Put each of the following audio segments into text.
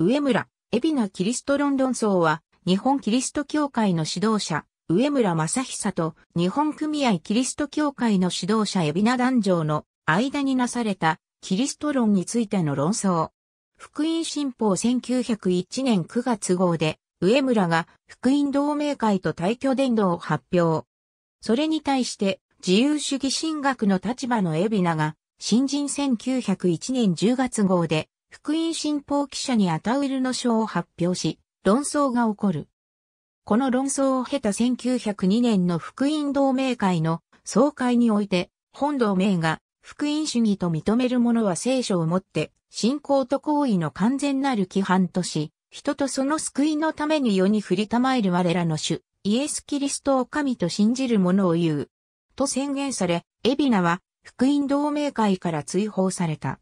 上村、海老名キリスト論論争は、日本キリスト教会の指導者、上村正久と日本組合キリスト教会の指導者海老名壇上の間になされたキリスト論についての論争。福音新報1901年9月号で、上村が福音同盟会と退去伝道を発表。それに対して、自由主義神学の立場の海老名が、新人1901年10月号で、福音新報記者にアタウルの書を発表し、論争が起こる。この論争を経た1902年の福音同盟会の総会において、本同盟が福音主義と認める者は聖書をもって、信仰と行為の完全なる規範とし、人とその救いのために世に振りたまえる我らの主、イエス・キリストを神と信じる者を言う。と宣言され、エビナは福音同盟会から追放された。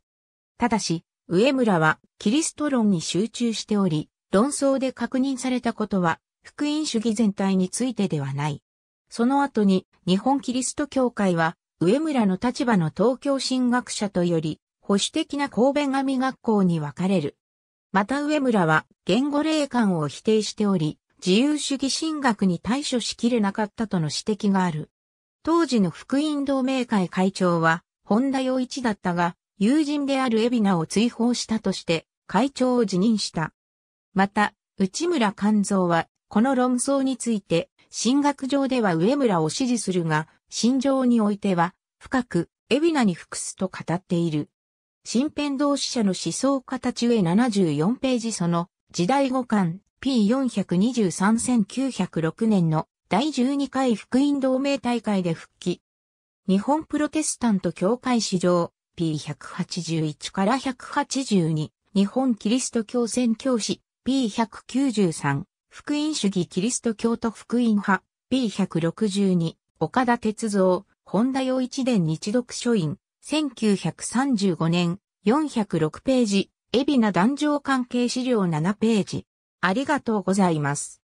ただし、上村はキリスト論に集中しており、論争で確認されたことは、福音主義全体についてではない。その後に、日本キリスト教会は、上村の立場の東京神学者とより、保守的な神戸神学校に分かれる。また上村は、言語霊感を否定しており、自由主義神学に対処しきれなかったとの指摘がある。当時の福音同盟会会長は、本田洋一だったが、友人である海老名を追放したとして会長を辞任した。また、内村勘蔵は、この論争について、進学上では上村を支持するが、心情においては、深く、海老名に服すと語っている。新編同志社の思想形上74ページその、時代五感 P423-1906 年の第12回福音同盟大会で復帰。日本プロテスタント教会史上 P181 から182、日本キリスト教宣教師 P193、福音主義キリスト教徒福音派 P162、岡田哲三、本田洋一伝日読書院、1935年、406ページ、海老名壇上関係資料7ページ。ありがとうございます。